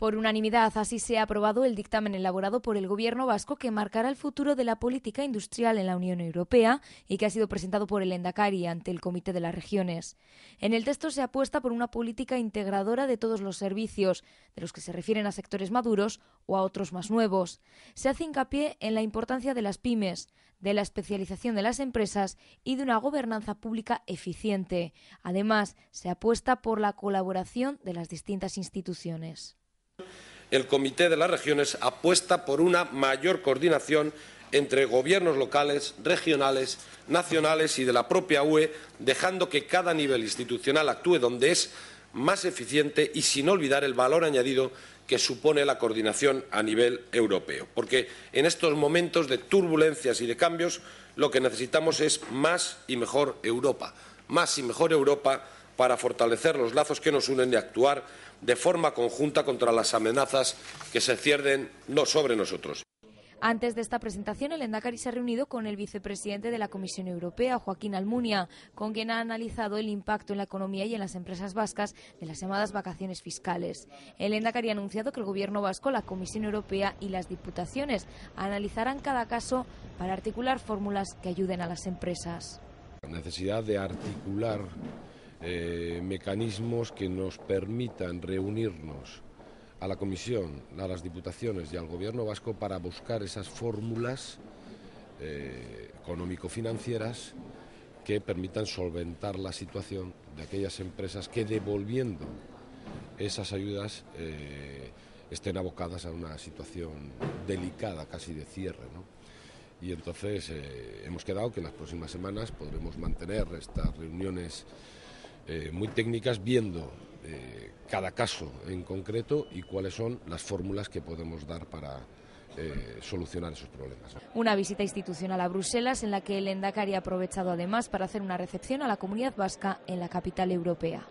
Por unanimidad, así se ha aprobado el dictamen elaborado por el Gobierno vasco que marcará el futuro de la política industrial en la Unión Europea y que ha sido presentado por el Endacari ante el Comité de las Regiones. En el texto se apuesta por una política integradora de todos los servicios, de los que se refieren a sectores maduros o a otros más nuevos. Se hace hincapié en la importancia de las pymes, de la especialización de las empresas y de una gobernanza pública eficiente. Además, se apuesta por la colaboración de las distintas instituciones el Comité de las Regiones apuesta por una mayor coordinación entre gobiernos locales, regionales, nacionales y de la propia UE, dejando que cada nivel institucional actúe donde es más eficiente y sin olvidar el valor añadido que supone la coordinación a nivel europeo. Porque en estos momentos de turbulencias y de cambios lo que necesitamos es más y mejor Europa. Más y mejor Europa para fortalecer los lazos que nos unen de actuar de forma conjunta contra las amenazas que se cierden no sobre nosotros. Antes de esta presentación, el Endacari se ha reunido con el vicepresidente de la Comisión Europea, Joaquín Almunia, con quien ha analizado el impacto en la economía y en las empresas vascas de las llamadas vacaciones fiscales. El Endacari ha anunciado que el Gobierno vasco, la Comisión Europea y las diputaciones analizarán cada caso para articular fórmulas que ayuden a las empresas. La necesidad de articular eh, mecanismos que nos permitan reunirnos a la Comisión, a las Diputaciones y al Gobierno vasco para buscar esas fórmulas eh, económico-financieras que permitan solventar la situación de aquellas empresas que devolviendo esas ayudas eh, estén abocadas a una situación delicada, casi de cierre. Y entonces hemos quedado que en las próximas semanas podremos mantener estas reuniones eh, muy técnicas viendo eh, cada caso en concreto y cuáles son las fórmulas que podemos dar para, eh, solucionar esos problemas. Una visita institucional a Bruselas en la que el Endacari ha aprovechado además para hacer una recepción a la comunidad vasca en la capital europea.